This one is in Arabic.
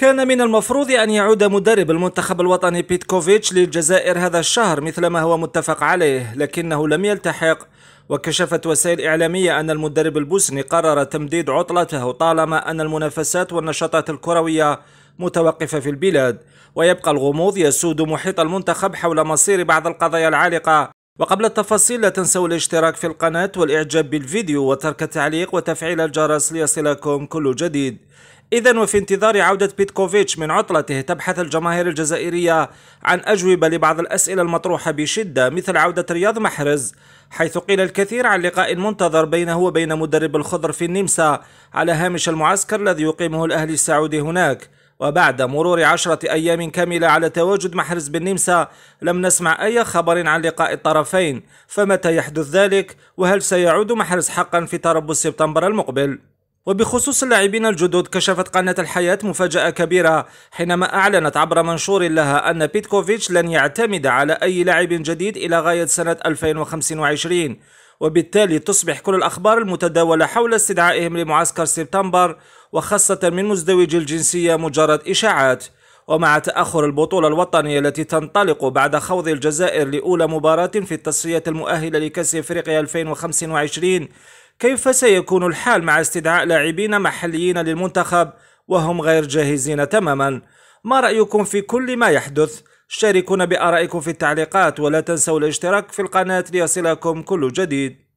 كان من المفروض أن يعود مدرب المنتخب الوطني بيتكوفيتش للجزائر هذا الشهر مثل ما هو متفق عليه لكنه لم يلتحق وكشفت وسائل إعلامية أن المدرب البوسني قرر تمديد عطلته طالما أن المنافسات والنشاطات الكروية متوقفة في البلاد ويبقى الغموض يسود محيط المنتخب حول مصير بعض القضايا العالقة وقبل التفاصيل لا تنسوا الاشتراك في القناة والإعجاب بالفيديو وترك تعليق وتفعيل الجرس ليصلكم كل جديد إذا وفي انتظار عودة بيتكوفيتش من عطلته تبحث الجماهير الجزائرية عن أجوبة لبعض الأسئلة المطروحة بشدة مثل عودة رياض محرز حيث قيل الكثير عن لقاء منتظر بينه وبين مدرب الخضر في النمسا على هامش المعسكر الذي يقيمه الأهلي السعودي هناك وبعد مرور عشرة أيام كاملة على تواجد محرز بالنمسا لم نسمع أي خبر عن لقاء الطرفين فمتى يحدث ذلك وهل سيعود محرز حقا في تربص سبتمبر المقبل؟ وبخصوص اللاعبين الجدد كشفت قناة الحياة مفاجأة كبيرة حينما أعلنت عبر منشور لها أن بيتكوفيتش لن يعتمد على أي لاعب جديد إلى غاية سنة 2025 وبالتالي تصبح كل الأخبار المتداولة حول استدعائهم لمعسكر سبتمبر وخاصة من مزدوجي الجنسية مجرد إشاعات ومع تأخر البطولة الوطنية التي تنطلق بعد خوض الجزائر لأولى مباراة في التصفية المؤهلة لكأس إفريقيا 2025 كيف سيكون الحال مع استدعاء لاعبين محليين للمنتخب وهم غير جاهزين تماما ما رأيكم في كل ما يحدث شاركونا بآرائكم في التعليقات ولا تنسوا الاشتراك في القناة ليصلكم كل جديد